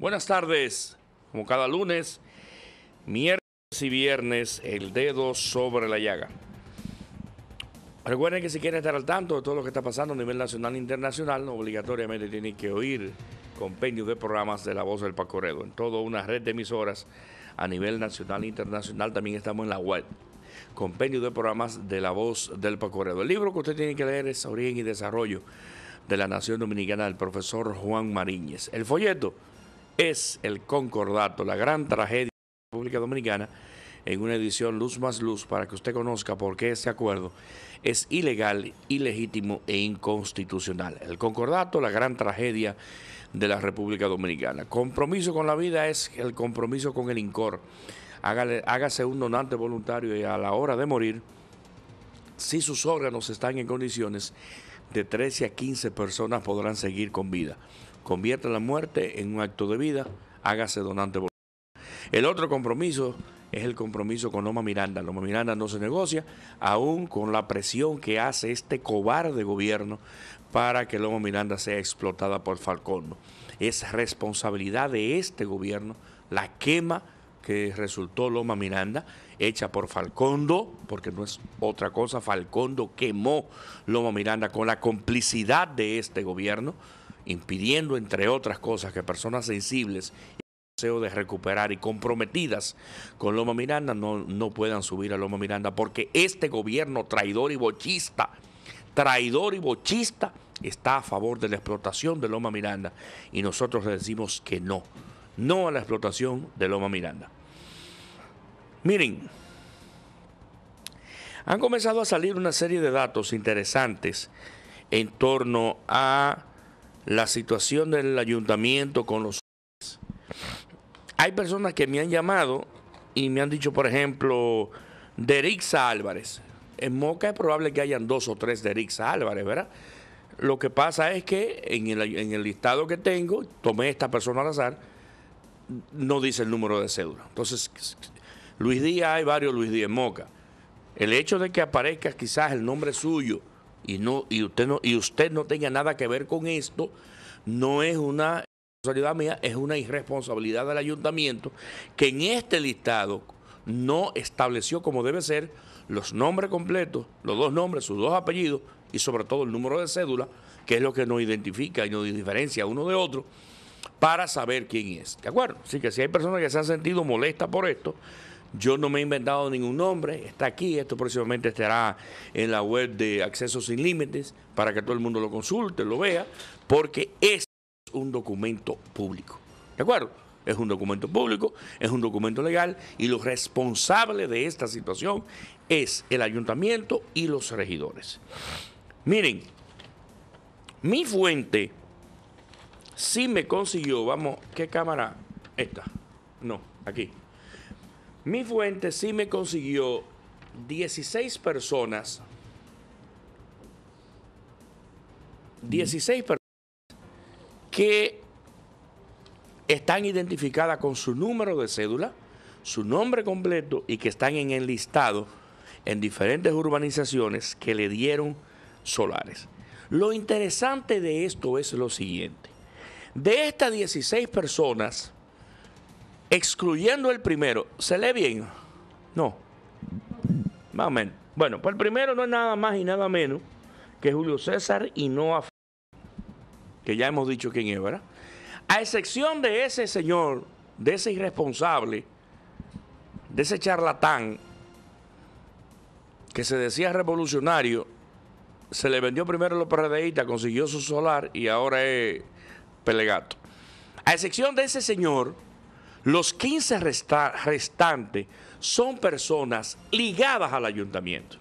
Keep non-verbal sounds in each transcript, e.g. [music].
Buenas tardes, como cada lunes, miércoles y viernes, el dedo sobre la llaga. Recuerden que si quieren estar al tanto de todo lo que está pasando a nivel nacional e internacional, obligatoriamente tienen que oír Compendio de programas de La Voz del Pacoredo en toda una red de emisoras a nivel nacional e internacional. También estamos en la web. Compendio de programas de La Voz del Pacoredo. El libro que usted tiene que leer es Origen y Desarrollo de la Nación Dominicana del profesor Juan Mariñez. El folleto es el concordato, la gran tragedia de la República Dominicana, en una edición Luz más Luz, para que usted conozca por qué ese acuerdo es ilegal, ilegítimo e inconstitucional. El concordato, la gran tragedia de la República Dominicana. Compromiso con la vida es el compromiso con el INCOR. hágase un donante voluntario y a la hora de morir, si sus órganos están en condiciones, de 13 a 15 personas podrán seguir con vida. Convierta la muerte en un acto de vida, hágase donante voluntario. El otro compromiso es el compromiso con Loma Miranda. Loma Miranda no se negocia, aún con la presión que hace este cobarde gobierno para que Loma Miranda sea explotada por Falcondo. Es responsabilidad de este gobierno la quema que resultó Loma Miranda, hecha por Falcondo, porque no es otra cosa, Falcondo quemó Loma Miranda con la complicidad de este gobierno impidiendo, entre otras cosas, que personas sensibles y deseo de recuperar y comprometidas con Loma Miranda no, no puedan subir a Loma Miranda porque este gobierno traidor y bochista, traidor y bochista, está a favor de la explotación de Loma Miranda y nosotros le decimos que no, no a la explotación de Loma Miranda. Miren, han comenzado a salir una serie de datos interesantes en torno a la situación del ayuntamiento con los... Hay personas que me han llamado y me han dicho, por ejemplo, Derixa Álvarez. En Moca es probable que hayan dos o tres Derixa Álvarez, ¿verdad? Lo que pasa es que en el, en el listado que tengo, tomé esta persona al azar, no dice el número de cédula. Entonces, Luis Díaz, hay varios Luis Díaz en Moca. El hecho de que aparezca quizás el nombre suyo y no y usted no y usted no tenga nada que ver con esto, no es una responsabilidad mía, es una irresponsabilidad del ayuntamiento que en este listado no estableció como debe ser los nombres completos, los dos nombres, sus dos apellidos y sobre todo el número de cédula, que es lo que nos identifica y nos diferencia uno de otro para saber quién es. ¿De acuerdo? Así que si hay personas que se han sentido molestas por esto, yo no me he inventado ningún nombre, está aquí, esto próximamente estará en la web de Acceso Sin Límites para que todo el mundo lo consulte, lo vea, porque es un documento público. ¿De acuerdo? Es un documento público, es un documento legal y los responsables de esta situación es el ayuntamiento y los regidores. Miren, mi fuente sí me consiguió, vamos, ¿qué cámara? Esta, no, aquí. Mi fuente sí me consiguió 16 personas. 16 personas que están identificadas con su número de cédula, su nombre completo y que están en el listado en diferentes urbanizaciones que le dieron solares. Lo interesante de esto es lo siguiente. De estas 16 personas, excluyendo el primero, ¿se lee bien? No. Más o menos. Bueno, pues el primero no es nada más y nada menos que Julio César y a... que ya hemos dicho quién es, ¿verdad? A excepción de ese señor, de ese irresponsable, de ese charlatán que se decía revolucionario, se le vendió primero los perredeístas, consiguió su solar y ahora es pelegato. A excepción de ese señor, los 15 restantes son personas ligadas al ayuntamiento.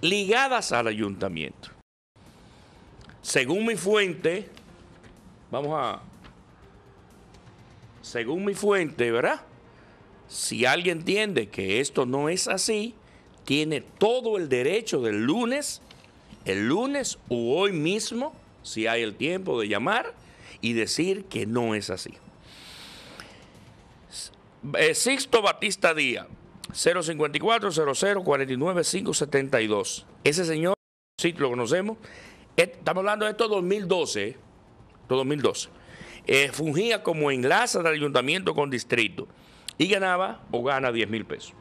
Ligadas al ayuntamiento. Según mi fuente, vamos a... Según mi fuente, ¿verdad? Si alguien entiende que esto no es así, tiene todo el derecho del lunes, el lunes o hoy mismo, si hay el tiempo de llamar y decir que no es así. Eh, Sixto Batista Díaz, 054 00 572. Ese señor, sí, lo conocemos. Eh, estamos hablando de esto 2012. 2012. ¿eh? fungía como enlace del ayuntamiento con distrito y ganaba o gana 10 mil pesos.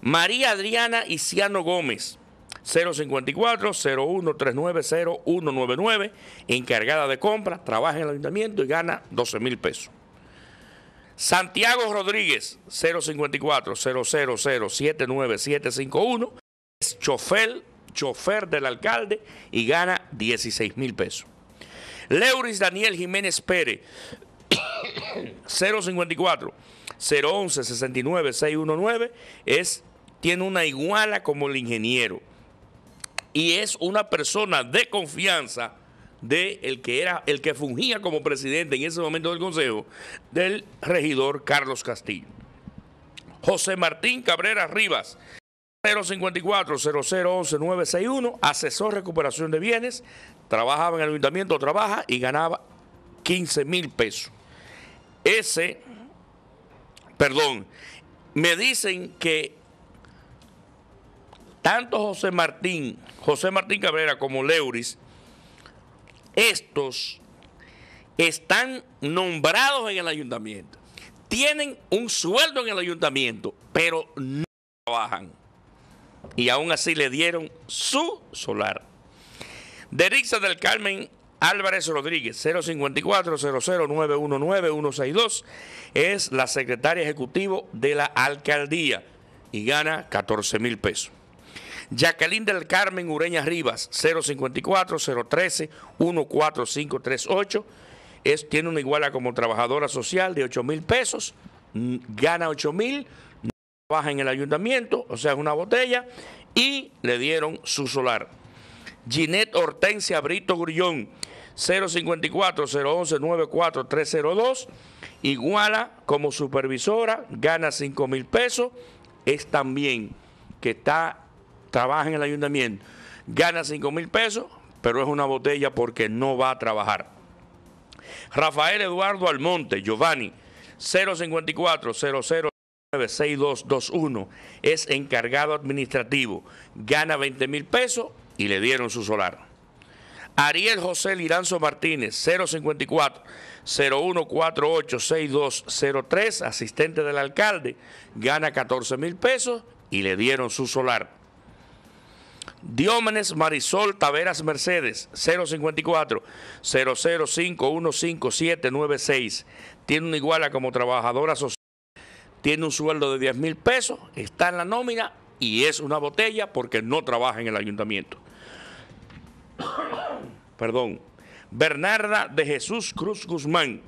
María Adriana Isiano Gómez, 054-01390199, encargada de compra, trabaja en el ayuntamiento y gana 12 mil pesos. Santiago Rodríguez, 054-000-79751, es chofer, chofer del alcalde y gana 16 mil pesos. Leuris Daniel Jiménez Pérez, 054 011 69 es, tiene una iguala como el ingeniero y es una persona de confianza de el que era el que fungía como presidente en ese momento del consejo del regidor Carlos Castillo. José Martín Cabrera Rivas 054 0011 961 asesor recuperación de bienes, trabajaba en el ayuntamiento, trabaja y ganaba 15 mil pesos. Ese, perdón, me dicen que tanto José Martín, José Martín Cabrera como Leuris estos están nombrados en el ayuntamiento, tienen un sueldo en el ayuntamiento, pero no trabajan. Y aún así le dieron su solar. Derixa del Carmen Álvarez Rodríguez, 054-00919-162, es la secretaria ejecutiva de la alcaldía y gana 14 mil pesos. Jacqueline del Carmen Ureña Rivas, 054-013-14538. tiene una iguala como trabajadora social de 8 mil pesos, gana 8 mil, no trabaja en el ayuntamiento, o sea, es una botella, y le dieron su solar. Ginette Hortensia Brito Grullón, 054-011-94302, iguala como supervisora, gana 5 mil pesos, es también que está trabaja en el ayuntamiento, gana 5 mil pesos, pero es una botella porque no va a trabajar. Rafael Eduardo Almonte, Giovanni, 054 009 6221 es encargado administrativo, gana 20 mil pesos y le dieron su solar. Ariel José Liranzo Martínez, 054 0148 6203 asistente del alcalde, gana 14 mil pesos y le dieron su solar. Diómenes Marisol Taveras Mercedes, 054 00515796 Tiene una iguala como trabajadora social. Tiene un sueldo de 10 mil pesos, está en la nómina y es una botella porque no trabaja en el ayuntamiento. [coughs] Perdón. Bernarda de Jesús Cruz Guzmán,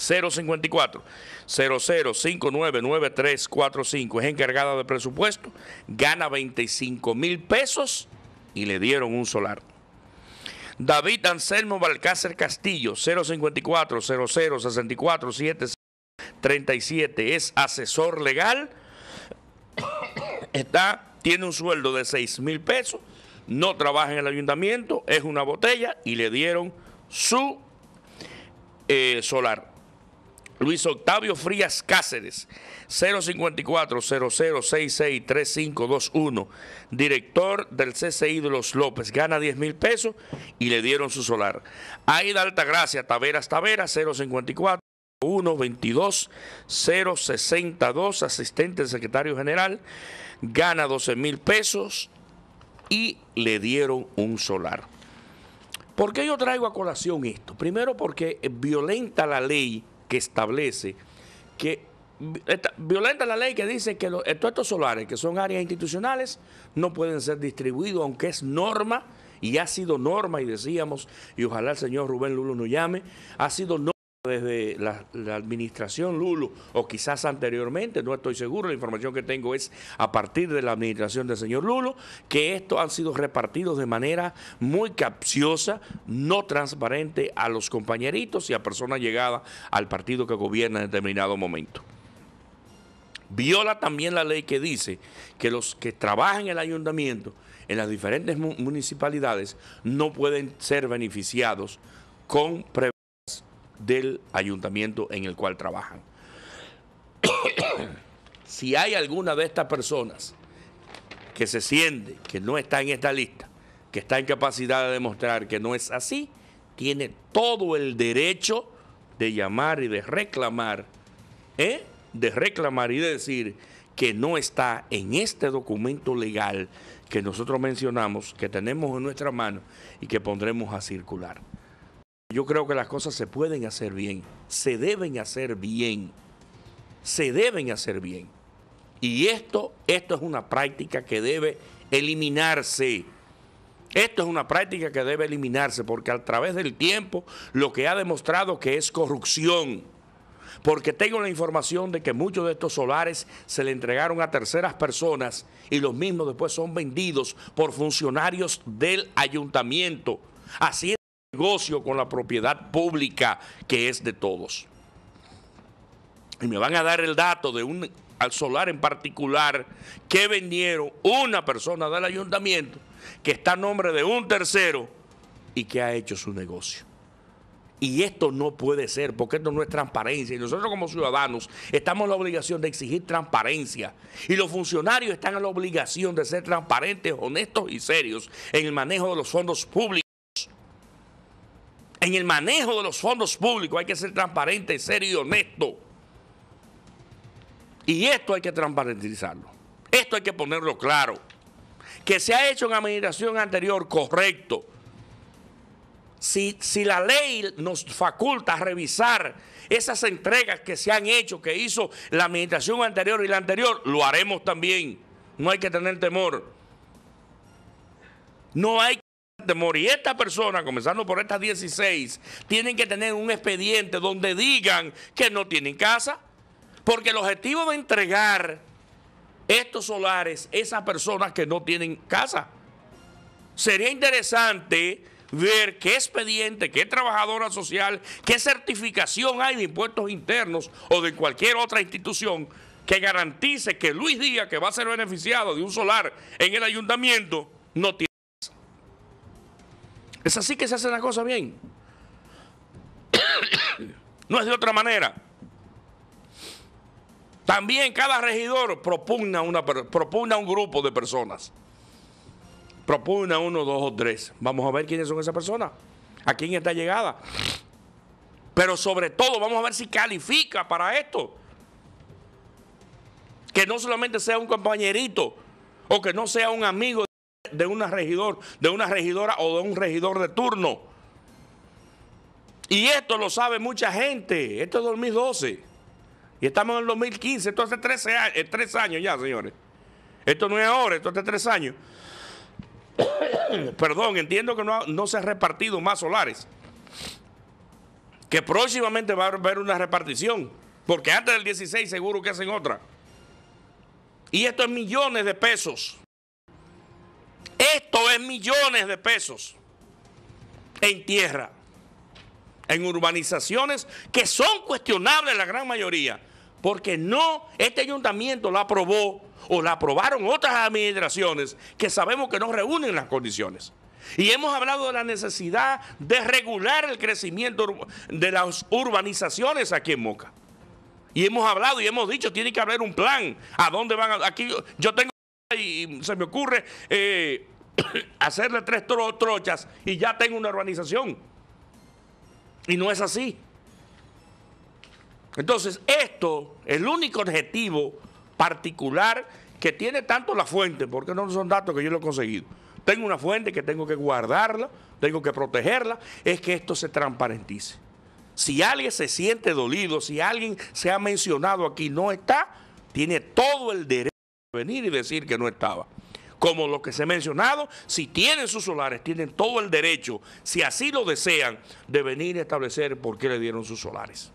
054 00599345 es encargada de presupuesto, gana 25 mil pesos y le dieron un solar. David Anselmo Balcácer Castillo, 054 0064 37 es asesor legal. Está, tiene un sueldo de 6 mil pesos, no trabaja en el ayuntamiento, es una botella y le dieron su eh, solar. Luis Octavio Frías Cáceres, 054 0066 director del CCI de los López, gana 10 mil pesos y le dieron su solar. Aida Altagracia, Taveras Taveras, 054. 122 062 asistente del secretario general, gana 12 mil pesos y le dieron un solar. ¿Por qué yo traigo a colación esto? Primero porque violenta la ley que establece que violenta la ley que dice que los estos solares, que son áreas institucionales, no pueden ser distribuidos, aunque es norma y ha sido norma, y decíamos, y ojalá el señor Rubén Lulo no llame, ha sido norma. Desde la, administración Lulo, o quizás anteriormente, no estoy seguro, la información que tengo es a partir de la administración del señor Lulo, que estos han sido repartidos de manera muy capciosa, no transparente a los compañeritos y a personas llegadas al partido que gobierna en determinado momento. Viola también la ley que dice que los que trabajan en el ayuntamiento, en las diferentes municipalidades, no pueden ser beneficiados con prevención del ayuntamiento en el cual trabajan. [coughs] si hay alguna de estas personas que se siente que no está en esta lista, que está en capacidad de demostrar que no es así, tiene todo el derecho de llamar y de reclamar, ¿eh? de reclamar y de decir que no está en este documento legal que nosotros mencionamos, que tenemos en nuestra mano y que pondremos a circular. Yo creo que las cosas se pueden hacer bien, se deben hacer bien, se deben hacer bien. Y esto, esto es una práctica que debe eliminarse. Esto es una práctica que debe eliminarse porque a través del tiempo lo que ha demostrado que es corrupción. Porque tengo la información de que muchos de estos solares se le entregaron a terceras personas y los mismos después son vendidos por funcionarios del ayuntamiento. Así negocio con la propiedad pública que es de todos. Y me van a dar el dato de un al solar en particular que vendieron una persona del ayuntamiento que está a nombre de un tercero y que ha hecho su negocio. Y esto no puede ser, porque esto no es transparencia. Y nosotros como ciudadanos estamos en la obligación de exigir transparencia. Y los funcionarios están a la obligación de ser transparentes, honestos y serios en el manejo de los fondos públicos. En el manejo de los fondos públicos hay que ser transparente, serio y honesto. Y esto hay que transparentizarlo. Esto hay que ponerlo claro. Que se ha hecho en la administración anterior, correcto. Si, la ley nos faculta revisar esas entregas que se han hecho, que hizo la administración anterior y la anterior, lo haremos también. No hay que tener temor. No hay Morir Y esta persona, comenzando por estas 16, tienen que tener un expediente donde digan que no tienen casa. Porque el objetivo de entregar estos solares es a personas que no tienen casa. Sería interesante ver qué expediente, qué trabajadora social, qué certificación hay de impuestos internos o de cualquier otra institución que garantice que Luis Díaz, que va a ser beneficiado de un solar en el ayuntamiento, no tiene. Es así que se hace la cosa bien. [coughs] no es de otra manera. También cada regidor propugna, una, un grupo de personas. Propugna uno, dos o tres. Vamos a ver quiénes son esas personas. A quién está llegada. Pero sobre todo vamos a ver si califica para esto. Que no solamente sea un compañerito o que no sea un amigo de una regidor, de una regidora o de un regidor de turno. Y esto lo sabe mucha gente. Esto es 2012. Y estamos en el 2015. Esto hace 13 años, eh, años ya, señores. Esto no es ahora, esto hace tres años. [coughs] Perdón, entiendo que no, no se ha repartido más solares. Que próximamente va a haber una repartición. Porque antes del 16 seguro que hacen otra. Y esto es millones de pesos. Esto es millones de pesos en tierra, en urbanizaciones que son cuestionables la gran mayoría, porque no, este ayuntamiento la aprobó o la aprobaron otras administraciones que sabemos que no reúnen las condiciones. Y hemos hablado de la necesidad de regular el crecimiento de las urbanizaciones aquí en Moca. Y hemos hablado y hemos dicho, tiene que haber un plan. ¿A dónde van? aquí yo tengo y se me ocurre eh, [coughs] hacerle tres trochas y ya tengo una urbanización. Y no es así. Entonces, esto, el único objetivo particular que tiene tanto la fuente, porque no son datos que yo lo he conseguido. Tengo una fuente que tengo que guardarla, tengo que protegerla, es que esto se transparentice. Si alguien se siente dolido, si alguien se ha mencionado aquí no está, tiene todo el derecho de venir y decir que no estaba como lo que se ha mencionado, si tienen sus solares, tienen todo el derecho, si así lo desean, de venir a establecer por qué le dieron sus solares.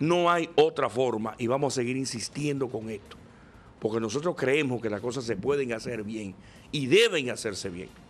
No hay otra forma y vamos a seguir insistiendo con esto, porque nosotros creemos que las cosas se pueden hacer bien y deben hacerse bien.